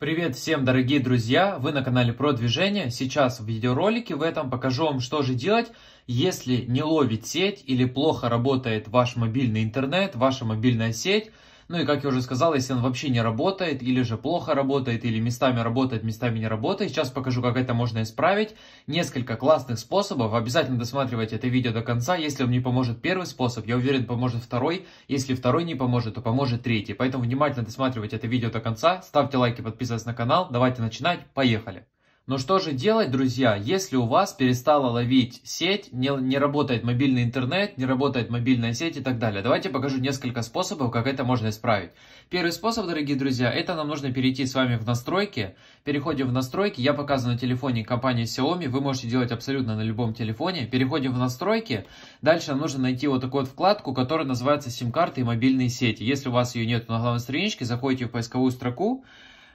Привет всем дорогие друзья, вы на канале про движение. Сейчас в видеоролике в этом покажу вам что же делать, если не ловит сеть или плохо работает ваш мобильный интернет, ваша мобильная сеть ну и, как я уже сказал, если он вообще не работает, или же плохо работает, или местами работает, местами не работает, сейчас покажу, как это можно исправить. Несколько классных способов, обязательно досматривайте это видео до конца. Если вам не поможет первый способ, я уверен, поможет второй. Если второй не поможет, то поможет третий. Поэтому внимательно досматривайте это видео до конца, ставьте лайки, подписывайтесь на канал. Давайте начинать, поехали! Но что же делать, друзья, если у вас перестала ловить сеть, не, не работает мобильный интернет, не работает мобильная сеть и так далее? Давайте покажу несколько способов, как это можно исправить. Первый способ, дорогие друзья, это нам нужно перейти с вами в настройки. Переходим в настройки, я показываю на телефоне компании Xiaomi, вы можете делать абсолютно на любом телефоне. Переходим в настройки, дальше нам нужно найти вот такую вот вкладку, которая называется сим-карты и мобильные сети. Если у вас ее нет на главной страничке, заходите в поисковую строку,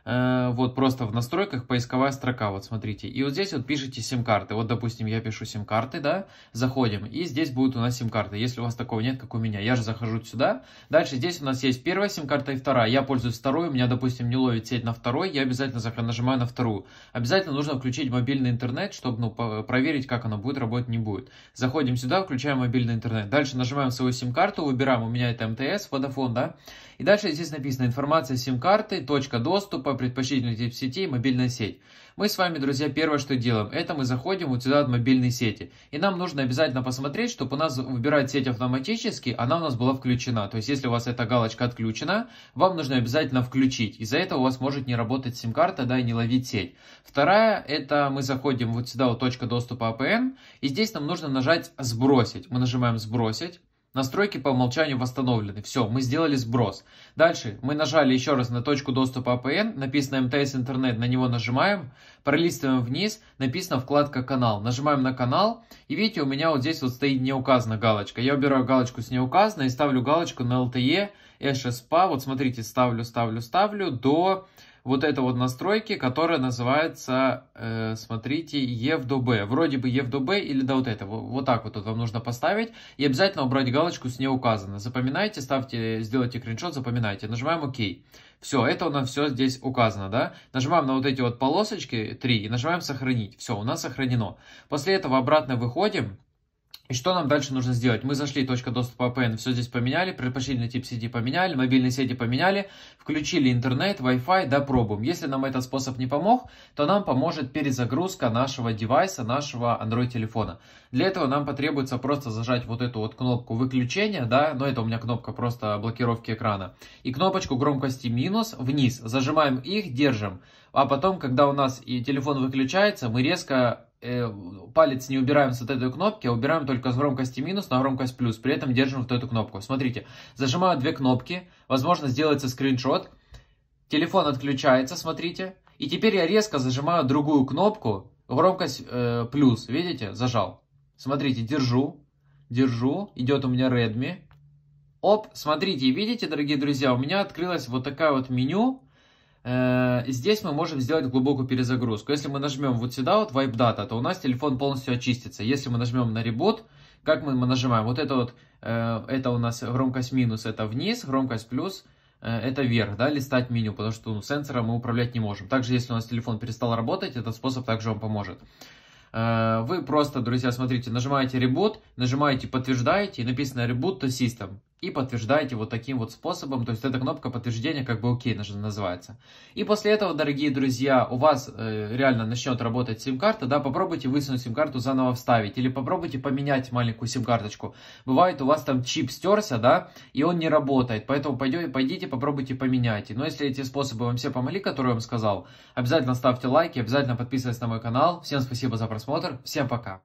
Э, вот просто в настройках поисковая строка, вот смотрите. И вот здесь вот пишите сим-карты. Вот, допустим, я пишу сим-карты, да, заходим, и здесь будут у нас сим-карты, если у вас такого нет, как у меня. Я же захожу сюда. Дальше здесь у нас есть первая сим-карта и вторая. Я пользуюсь второй, у меня, допустим, не ловит сеть на второй, я обязательно нажимаю на вторую. Обязательно нужно включить мобильный интернет, чтобы ну, проверить, как оно будет работать, не будет. Заходим сюда, включаем мобильный интернет. Дальше нажимаем свою сим-карту, выбираем, у меня это МТС, эм Vodafone, да. И дальше здесь написано информация сим-карты, точка доступа, самый предпочтительный тип сети – мобильная сеть. Мы с вами, друзья, первое, что делаем, это мы заходим вот сюда от мобильной сети. И нам нужно обязательно посмотреть, чтобы у нас выбирать сеть автоматически, она у нас была включена. То есть, если у вас эта галочка отключена, вам нужно обязательно включить. Из-за этого у вас может не работать сим-карта, да, и не ловить сеть. Вторая – это мы заходим вот сюда, вот точка доступа APN, а и здесь нам нужно нажать «Сбросить». Мы нажимаем «Сбросить». Настройки по умолчанию восстановлены. Все, мы сделали сброс. Дальше мы нажали еще раз на точку доступа APN, а написано МТС Интернет, на него нажимаем пролистываем вниз, написано вкладка «Канал». Нажимаем на «Канал», и видите, у меня вот здесь вот стоит «Не указана» галочка. Я убираю галочку с «Не указано» и ставлю галочку на LTE HSPA. Вот смотрите, ставлю, ставлю, ставлю до вот этой вот настройки, которая называется, э, смотрите, EFDB. Вроде бы EFDB или до вот этого. Вот так вот это вам нужно поставить. И обязательно убрать галочку с «Не указано». Запоминайте, ставьте, сделайте скриншот, запоминайте. Нажимаем «Ок». Все, это у нас все здесь указано, да? Нажимаем на вот эти вот полосочки 3 и нажимаем сохранить. Все, у нас сохранено. После этого обратно выходим и что нам дальше нужно сделать? Мы зашли, точка доступа APN, все здесь поменяли, предпочтительный тип сети поменяли, мобильные сети поменяли, включили интернет, Wi-Fi, да пробуем. Если нам этот способ не помог, то нам поможет перезагрузка нашего девайса, нашего Android телефона. Для этого нам потребуется просто зажать вот эту вот кнопку выключения, да, но это у меня кнопка просто блокировки экрана, и кнопочку громкости минус вниз, зажимаем их, держим, а потом, когда у нас и телефон выключается, мы резко Э, палец не убираем с вот этой кнопки, а убираем только с громкости минус на громкость плюс. При этом держим вот эту кнопку. Смотрите, зажимаю две кнопки, возможно сделается скриншот. Телефон отключается, смотрите. И теперь я резко зажимаю другую кнопку, громкость э, плюс, видите, зажал. Смотрите, держу, держу, идет у меня Redmi. Оп, смотрите, видите, дорогие друзья, у меня открылось вот такое вот меню, Э, здесь мы можем сделать глубокую перезагрузку. Если мы нажмем вот сюда, вот Wipe Data, то у нас телефон полностью очистится. Если мы нажмем на Reboot, как мы нажимаем? Вот это вот, э, это у нас громкость минус, это вниз, громкость плюс, э, это вверх, да, листать меню, потому что ну, сенсором мы управлять не можем. Также, если у нас телефон перестал работать, этот способ также вам поможет. Вы просто, друзья, смотрите, нажимаете Reboot, нажимаете Подтверждаете, и написано Reboot to System и подтверждаете вот таким вот способом. То есть эта кнопка подтверждения как бы окей называется. И после этого, дорогие друзья, у вас э, реально начнет работать сим-карта, да, попробуйте высунуть сим-карту, заново вставить, или попробуйте поменять маленькую сим-карточку. Бывает у вас там чип стерся, да, и он не работает, поэтому пойдете, пойдите попробуйте поменяйте. Но если эти способы вам все помогли, которые я вам сказал, обязательно ставьте лайки, обязательно подписывайтесь на мой канал. Всем спасибо за просмотр, всем пока!